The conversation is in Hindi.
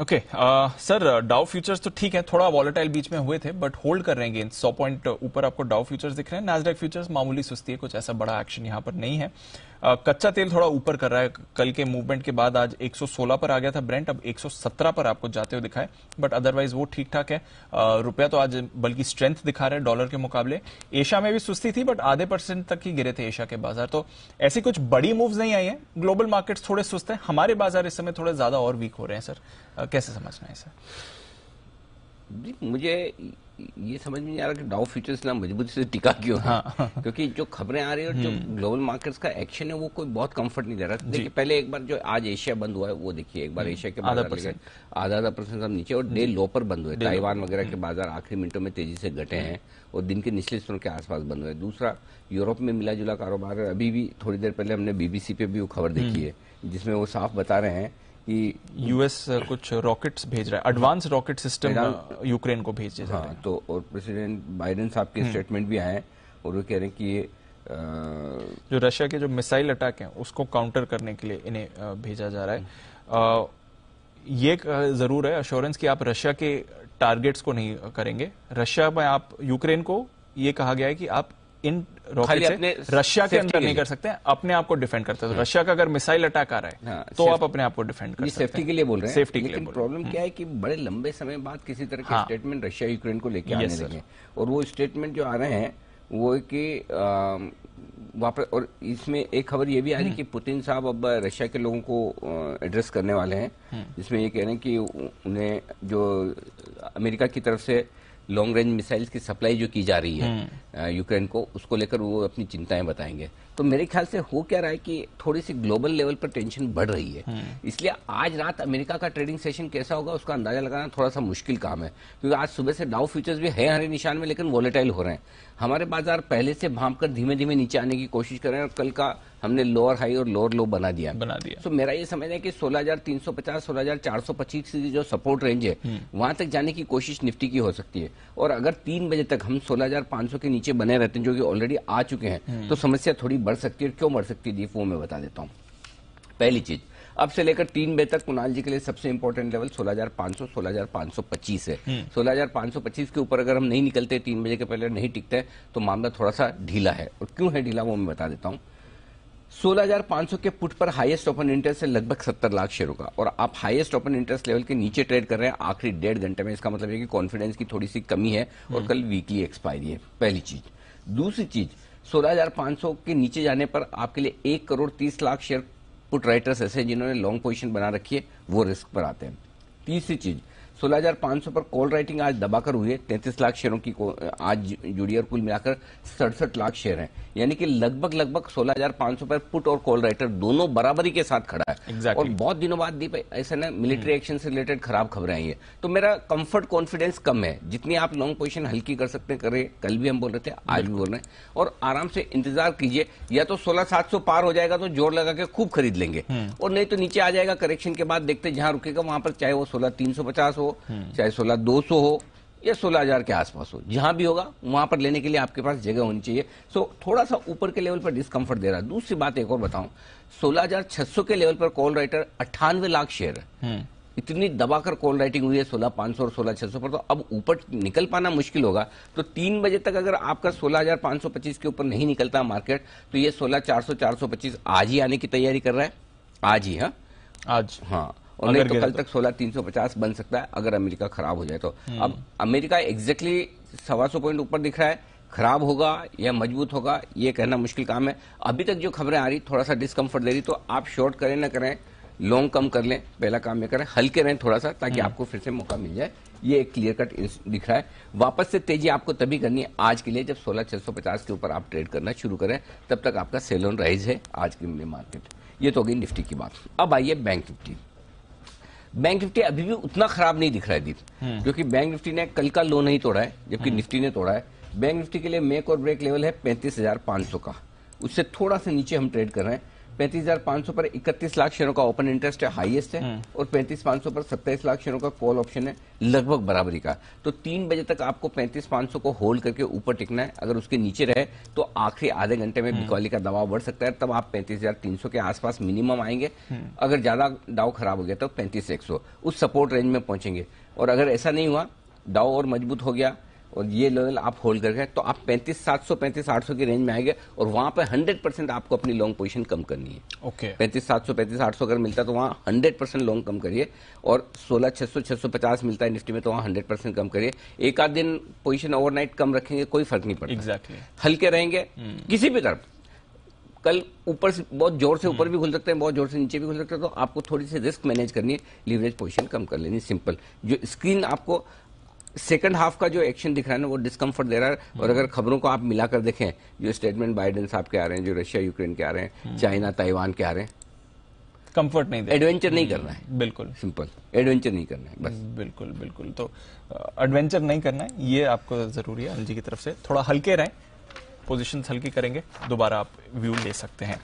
ओके सर डाउ फ्यूचर्स तो ठीक है थोड़ा वॉलेटाइल बीच में हुए थे बट होल्ड कर रहे हैं गेंद सौ पॉइंट ऊपर आपको डाउ फ्यूचर्स दिख रहे हैं नाजडेक फ्यूचर्स मामूली सुस्ती है कुछ ऐसा बड़ा एक्शन यहां पर नहीं है कच्चा तेल थोड़ा ऊपर कर रहा है कल के मूवमेंट के बाद आज 116 पर आ गया था ब्रेंट अब 117 पर आपको जाते हुए दिखाए बट अदरवाइज वो ठीक ठाक है रुपया तो आज बल्कि स्ट्रेंथ दिखा रहे हैं डॉलर के मुकाबले एशिया में भी सुस्ती थी बट आधे परसेंट तक ही गिरे थे एशिया के बाजार तो ऐसी कुछ बड़ी मूव नहीं आई है ग्लोबल मार्केट थोड़े सुस्त है हमारे बाजार इस समय थोड़े ज्यादा और वीक हो रहे हैं सर कैसे समझना है सर मुझे ये समझ में नहीं आ रहा कि डाउ फ्यूचर्स ना मजबूती से टिका क्यों हाँ। क्योंकि जो खबरें आ रही है और जो ग्लोबल हम्म। मार्केट्स का एक्शन है वो कोई बहुत कंफर्ट नहीं दे रहा देखिए पहले एक बार जो आज एशिया बंद हुआ है वो देखिए एक बार एशिया हम्म। के बाजार आधा आधा परसेंट हम नीचे और डे लो पर बंद हुए ताइवान वगैरह के हम्म। बाजार आखिरी मिनटों में तेजी से घटे हैं और दिन के निचले स्तरों के आसपास बंद हुए दूसरा यूरोप में मिला जुला कारोबार अभी भी थोड़ी देर पहले हमने बीबीसी पे भी वो खबर देखी है जिसमें वो साफ बता रहे हैं कि यूएस uh, कुछ रॉकेट्स भेज रहा है एडवांस रॉकेट सिस्टम यूक्रेन को भेज हाँ, रहा तो और प्रेसिडेंट बाइडेन साहब के स्टेटमेंट हम्म। भी आए हैं और वो कह रहे हैं कि ये uh, जो रशिया के जो मिसाइल अटैक हैं उसको काउंटर करने के लिए इन्हें uh, भेजा जा रहा है आ, ये जरूर है अश्योरेंस कि आप रशिया के टारगेट्स को नहीं करेंगे रशिया में आप यूक्रेन को ये कहा गया है कि आप इन रशिया के अंदर नहीं कर सकते अपने आप को डिफेंड करते हैं तो हाँ। रशिया का अगर मिसाइल अटैक आ रहा है हाँ, तो आप अपने आप को डिफेंड कर सेफ्टी के लिए बोल रहे हैं सेफ्टी के लिए प्रॉब्लम क्या है कि बड़े लंबे समय बाद किसी तरह का हाँ। स्टेटमेंट रशिया यूक्रेन को लेकर आने लगे और वो स्टेटमेंट जो आ रहे हैं वो कि वापस और इसमें एक खबर ये भी आ रही हम्म। कि पुतिन साहब अब रशिया के लोगों को एड्रेस करने वाले हैं हम्म। इसमें ये कह रहे हैं कि उन्हें जो अमेरिका की तरफ से लॉन्ग रेंज मिसाइल्स की सप्लाई जो की जा रही है यूक्रेन हम्म। को उसको लेकर वो अपनी चिंताएं बताएंगे तो मेरे ख्याल से हो क्या रहा है कि थोड़ी सी ग्लोबल लेवल पर टेंशन बढ़ रही है हम्म। इसलिए आज रात अमेरिका का ट्रेडिंग सेशन कैसा होगा उसका अंदाजा लगाना थोड़ा सा मुश्किल काम है क्योंकि आज सुबह से डाउ फ्यूचर्स भी है हरे निशान में लेकिन वॉलेटाइल हो रहे हैं हमारे बाजार पहले से भाप धीमे धीमे नीचे आने की कोशिश कर रहे हैं और कल का हमने लोअर हाई और लोअर लो बना दिया बना दिया तो मेरा ये समझना है कि सोलह हजार की जो सपोर्ट रेंज है हम्म। वहां तक जाने की कोशिश निफ्टी की हो सकती है और अगर तीन बजे तक हम 16,500 के नीचे बने रहते हैं जो कि ऑलरेडी आ चुके हैं हम्म। तो समस्या थोड़ी बढ़ सकती है और क्यों बढ़ सकती है वो मैं बता देता हूं पहली चीज़ अब से लेकर तीन बजे तक कुणाल जी के लिए सबसे इंपॉर्टेंट लेवल 16,500 16,525 है 16,525 हम्म। के ऊपर अगर हम नहीं निकलते तीन बजे के पहले नहीं टिकते तो मामला थोड़ा सा ढीला है और क्यों है ढीला वो मैं बता देता हूँ 16,500 के पुट पर हाईएस्ट ओपन इंटरेस्ट है लगभग 70 लाख शेयरों का और आप हाईएस्ट ओपन इंटरेस्ट लेवल के नीचे ट्रेड कर रहे हैं आखिरी डेढ़ घंटे में इसका मतलब है कि कॉन्फिडेंस की थोड़ी सी कमी है और कल वीकली एक्सपायरी है पहली चीज दूसरी चीज 16,500 के नीचे जाने पर आपके लिए एक करोड़ तीस लाख शेयर पुट राइटर्स ऐसे जिन्होंने लॉन्ग पोजिशन बना रखी है वो रिस्क पर आते हैं तीसरी चीज 16,500 पर कॉल राइटिंग आज दबाकर हुई है तैंतीस लाख शेयरों की आज जुड़ी और कुल मिलाकर सड़सठ लाख शेयर हैं यानी कि लगभग लगभग 16,500 पर पुट और कॉल राइटर दोनों बराबरी के साथ खड़ा है exactly. और बहुत दिनों बाद दीप ऐसे ना मिलिट्री हम्म। एक्शन से रिलेटेड खराब खबरें आई है तो मेरा कंफर्ट कॉन्फिडेंस कम है जितनी आप लॉन्ग पोजिशन हल्की कर सकते करें कल भी हम बोल रहे थे आज भी बोल रहे हैं और आराम से इंतजार कीजिए या तो सोलह पार हो जाएगा तो जोर लगा के खूब खरीद लेंगे हम्म। और नहीं तो नीचे आ जाएगा करेक्शन के बाद देखते जहां रुकेगा वहां पर चाहे वो सोलह हो हम्म। चाहे सोलह दो सो हो या सोलह हजार के आसपास हो जहां भी होगा वहां पर लेने के लिए आपके पास जगह होनी चाहिए सो थोड़ा सा ऊपर के लेवल पर डिस्कम्फर्ट दे रहा है दूसरी बात एक और बताऊं सोलह हजार छह सौ के लेवल पर कॉल राइटर अट्ठानवे लाख शेयर है हम्म। इतनी दबाकर कॉल राइटिंग हुई है सोलह पांच सौ और सोलह छह सौ पर तो अब ऊपर निकल पाना मुश्किल होगा तो तीन बजे तक अगर आपका सोलह हजार पांच सौ पच्चीस के ऊपर नहीं निकलता मार्केट तो ये सोलह चार सौ चार सौ पच्चीस आज ही आने की तैयारी कर रहा है आज ही हाँ आज हाँ और नहीं तो कल तो। तक सोलह तीन सौ पचास बन सकता है अगर अमेरिका खराब हो जाए तो हम्म। अब अमेरिका एग्जैक्टली सवा सौ पॉइंट ऊपर दिख रहा है खराब होगा या मजबूत होगा ये कहना मुश्किल काम है अभी तक जो खबरें आ रही थोड़ा सा डिस्कम्फर्ट दे रही तो आप शॉर्ट करें ना करें लॉन्ग कम कर लें पहला काम ये करें हल्के रहें थोड़ा सा ताकि हम्म। आपको फिर से मौका मिल जाए ये एक क्लियर कट दिख रहा है वापस से तेजी आपको तभी करनी है आज के लिए जब सोलह छह सौ पचास के ऊपर आप ट्रेड करना शुरू करें तब तक आपका सेलोन राइज है आज के मार्केट ये तो होगी निफ्टी की बात अब आइए बैंक निफ्टी बैंक निफ्टी अभी भी उतना खराब नहीं दिख रहा है दीप हम्म। क्योंकि बैंक निफ्टी ने कल का लो नहीं तोड़ा है जबकि निफ्टी हम्म। ने तोड़ा है बैंक निफ्टी के लिए मेक और ब्रेक लेवल है पैंतीस हजार पांच सौ का उससे थोड़ा सा नीचे हम ट्रेड कर रहे हैं पैंतीस हजार पांच सौ पर इकतीस लाख शेयरों का ओपन इंटरेस्ट है हाईएस्ट है हम्म। और पैंतीस पांच सौ पर सत्ताईस लाख शेयरों का कॉल ऑप्शन है लगभग बराबरी का तो तीन बजे तक आपको पैंतीस पांच सौ को होल्ड करके ऊपर टिकना है अगर उसके नीचे रहे तो आखिरी आधे घंटे में हम्म। बिकॉली का दबाव बढ़ सकता है तब आप पैंतीस हजार तीन सौ के आसपास मिनिमम आएंगे हम्म। अगर ज्यादा दाव खराब हो गया तो पैंतीस एक सौ उस सपोर्ट रेंज में पहुंचेंगे और अगर ऐसा नहीं हुआ दाव और मजबूत हो गया और ये लेवल आप होल्ड कर गए तो आप पैंतीस सात सौ पैंतीस आठ सौ की रेंज में आएंगे और वहां पर हंड्रेड परसेंट आपको अपनी लॉन्ग पोजीशन कम करनी है ओके पैंतीस सात सौ पैंतीस आठ सौ अगर मिलता है तो वहां हंड्रेड परसेंट लॉन्ग कम करिए और सोलह छह सौ छह सौ पचास मिलता है निफ्टी में तो वहां हंड्रेड परसेंट कम करिए एक आध दिन पोजिशन ओवरनाइट कम रखेंगे कोई फर्क नहीं पड़ता एग्जैक्टली exactly. हल्के रहेंगे hmm. किसी भी तरफ कल ऊपर से बहुत जोर से ऊपर भी खुल सकते हैं बहुत जोर से नीचे भी खुल सकते हैं तो आपको थोड़ी सी रिस्क मैनेज करनी है लीवरेज पोजीशन कम कर लेनी सिंपल जो स्क्रीन आपको सेकंड हाफ का जो एक्शन दिख रहा है ना वो डिस्कम्फर्ट दे रहा है हम्म। और अगर खबरों को आप मिलाकर देखें जो स्टेटमेंट बाइडेन साहब के आ रहे हैं जो रशिया यूक्रेन के आ रहे हैं चाइना हम्म। ताइवान के आ रहे हैं कंफर्ट नहीं एडवेंचर नहीं हम्म। करना है बिल्कुल सिंपल एडवेंचर नहीं करना है बस बिल्कुल बिल्कुल तो एडवेंचर नहीं करना है ये आपको जरूरी है एल जी की तरफ से थोड़ा हल्के रहें पोजिशन हल्की करेंगे दोबारा आप व्यू ले सकते हैं